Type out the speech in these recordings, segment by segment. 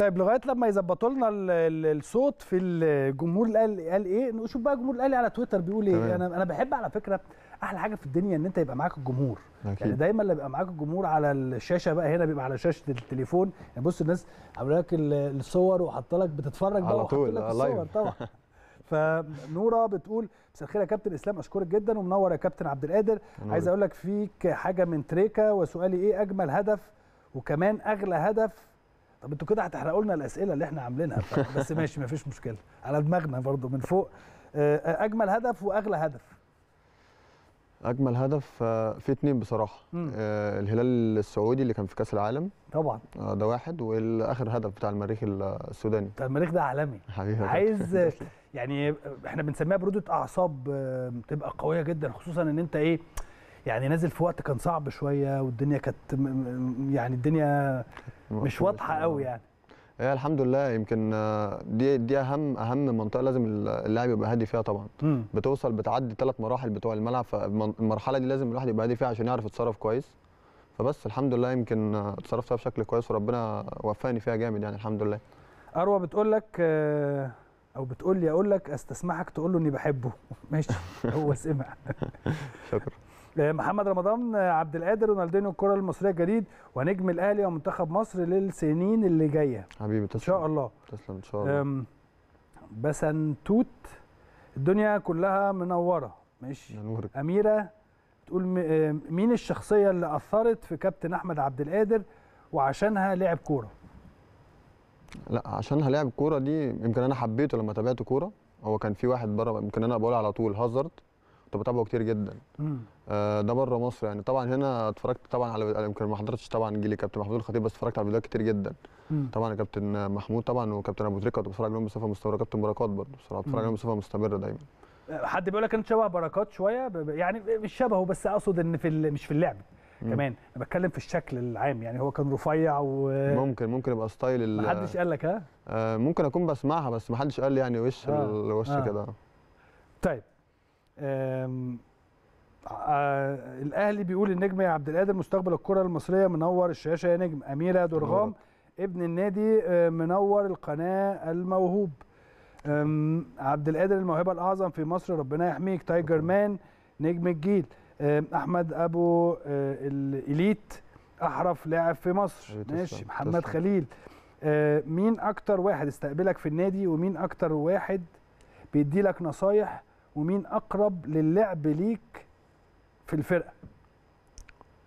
طيب لغايه لما يظبطوا لنا الصوت في الجمهور الاهلي قال ايه نشوف بقى الجمهور الاهلي إيه على تويتر بيقول ايه انا انا بحب على فكره احلى حاجه في الدنيا ان انت يبقى معاك الجمهور أكيد. يعني دايما اللي بيبقى معاك الجمهور على الشاشه بقى هنا بيبقى على شاشه التليفون يعني بص الناس عامله لك الصور وحاطه لك بتتفرج بقى طول لك آه، الصور طبعا فنوره بتقول مساء الخير يا كابتن اسلام اشكرك جدا ومنور يا كابتن عبد القادر عايز اقول لك فيك حاجه من تريكا وسؤالي ايه اجمل هدف وكمان اغلى هدف طب انتوا كده هتحرقوا لنا الاسئله اللي احنا عاملينها بس ماشي مفيش مشكله على دماغنا برضو من فوق آه، آه، اجمل هدف واغلى هدف اجمل هدف آه، في اتنين بصراحه مم. الهلال السعودي اللي كان في كاس العالم طبعا ده واحد والاخر هدف بتاع المريخ السوداني بتاع المريخ ده عالمي حبيبي عايز يعني احنا بنسميها بروده اعصاب تبقى قويه جدا خصوصا ان انت ايه يعني نازل في وقت كان صعب شويه والدنيا كانت يعني الدنيا مش واضحه يعني. قوي يعني هي الحمد لله يمكن دي دي اهم اهم منطقه لازم اللاعب يبقى هادي فيها طبعا م. بتوصل بتعدي ثلاث مراحل بتوع الملعب فالمرحله دي لازم الواحد يبقى هادي فيها عشان يعرف يتصرف كويس فبس الحمد لله يمكن اتصرفت فيها بشكل كويس وربنا وفقني فيها جامد يعني الحمد لله اروى بتقول لك آه، او بتقول لي اقول لك استسمحك تقول له اني بحبه ماشي هو سمع شكرا محمد رمضان عبد القادر رونالدينيو الكره المصريه الجديد ونجم الاهلي ومنتخب مصر للسنين اللي جايه حبيبي تسلم ان شاء الله تسلم ان شاء الله بسنتوت الدنيا كلها منوره ماشي منورك. اميره تقول آه، مين الشخصيه اللي اثرت في كابتن احمد عبد القادر وعشانها لعب كوره لا عشانها لعب كوره دي يمكن انا حبيته لما تابعت كوره هو كان في واحد بره يمكن انا بقول على طول هازارد كنت بتابعه كتير جدا آه، ده بره مصر يعني طبعا هنا اتفرجت طبعا على يمكن ما حضرتش طبعا جيلي كابتن محمود الخطيب بس اتفرجت على فيديوهات كتير جدا طبعا كابتن محمود طبعا وكابتن ابو تريكه كنت بتفرج عليهم بصفه مستمره كابتن بركات برضه بصراحه بتفرج عليهم بصفه مستمره دايما حد بيقول لك انت شبه بركات شويه يعني مش شبهه بس اقصد ان في مش في اللعب كمان انا بتكلم في الشكل العام يعني هو كان رفيع و ممكن ممكن يبقى ستايل ما حدش قال لك ها آه، ممكن اكون بسمعها بس ما حدش قال لي يعني وش آه. الوش آه. كده طيب الاهلي بيقول النجم يا عبد القادر مستقبل الكره المصريه منور الشاشه يا نجم اميره درغام ابن النادي منور القناه الموهوب عبد القادر الموهبه الاعظم في مصر ربنا يحميك تايجر مان نجم الجيل احمد ابو الاليت احرف لاعب في مصر ماشي محمد خليل مين اكتر واحد استقبلك في النادي ومين اكتر واحد بيدي لك نصايح ومين اقرب للعب ليك في الفرقه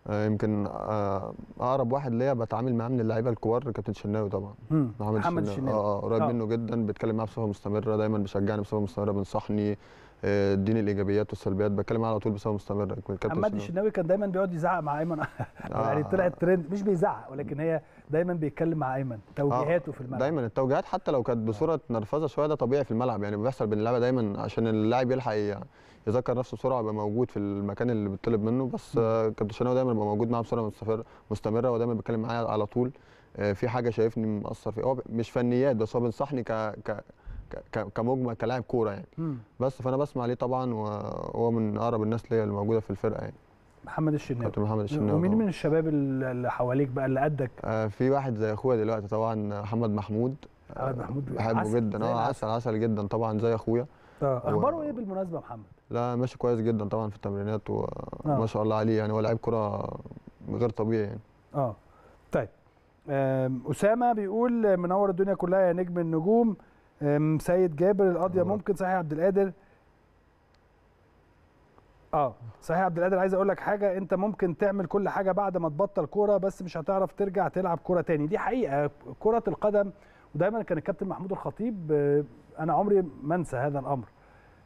آه، يمكن آه، اقرب واحد ليا بتعامل معاه من اللعيبه الكبار كابتن شناوي طبعا محمد, محمد شناوي اه قريب آه. منه جدا بتكلم معاه بصفه مستمره دايما بيشجعني بصفه مستمره بينصحني اديني الايجابيات والسلبيات بتكلم معاه على طول بصفه مستمره كابتن محمد الشناوي كان دايما بيقعد يزعق مع ايمن يعني طلعت ترند مش بيزعق ولكن هي دايما بيتكلم مع ايمن توجيهاته في الملعب دايما التوجيهات حتى لو كانت بصوره نرفزه شويه ده طبيعي في الملعب يعني بيحصل بين اللعيبه دايما عشان اللاعب يلحق يعني يذكر نفسه بسرعه ويبقى موجود في المكان اللي بيطلب منه بس كابتن شناوي دايما بيبقى موجود معاه بسرعه مستمره ودايما بيتكلم معايا على طول آه، في حاجه شايفني مقصر فيها هو مش فنيات بس هو بينصحني ك ك كمجمل كلاعب كوره يعني بس فانا بسمع ليه طبعا وهو من اقرب الناس ليا اللي موجوده في الفرقه يعني محمد الشناوي كابتن محمد الشناوي ومين من الشباب اللي حواليك بقى اللي قدك؟ آه في واحد زي اخويا دلوقتي طبعا محمد محمود محمد محمود بحبه جدا اه عسل عسل جدا طبعا زي اخويا اه اخباره ايه بالمناسبه محمد؟ لا ماشي كويس جدا طبعا في التمرينات وما اه. شاء الله عليه يعني هو لعيب كره غير طبيعي يعني اه طيب اسامه بيقول منور الدنيا كلها يا نجم النجوم سيد جابر القضيه ممكن صحيح عبد القادر اه صحيح عبد القادر عايز اقول لك حاجه انت ممكن تعمل كل حاجه بعد ما تبطل كوره بس مش هتعرف ترجع تلعب كوره تاني دي حقيقه كره القدم ودايما كان الكابتن محمود الخطيب آه، انا عمري ما انسى هذا الامر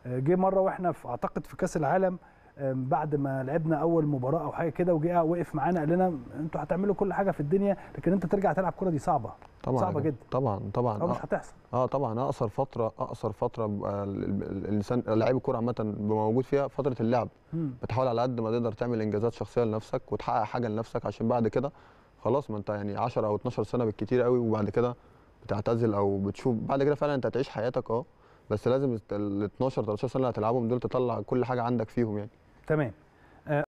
آه، جه مره واحنا في اعتقد في كاس العالم بعد ما لعبنا اول مباراه او حاجه كده وجه وقف معانا قال لنا انتوا هتعملوا كل حاجه في الدنيا لكن انت ترجع تلعب كره دي صعبه طبعا صعبه جدا طبعا طبعا أو مش آه، هتحصل اه طبعا اقصر فتره اقصر فتره الانسان لعيب الكوره عامه موجود فيها فتره اللعب م. بتحاول على قد ما تقدر تعمل انجازات شخصيه لنفسك وتحقق حاجه لنفسك عشان بعد كده خلاص ما انت يعني 10 او 12 سنه بالكتير قوي وبعد كده بتعتزل او بتشوف بعد كده فعلا انت هتعيش حياتك اه بس لازم ال 12 13 سنه اللي هتلعبهم دول تطلع كل حاجه عندك فيهم يعني تمام آه،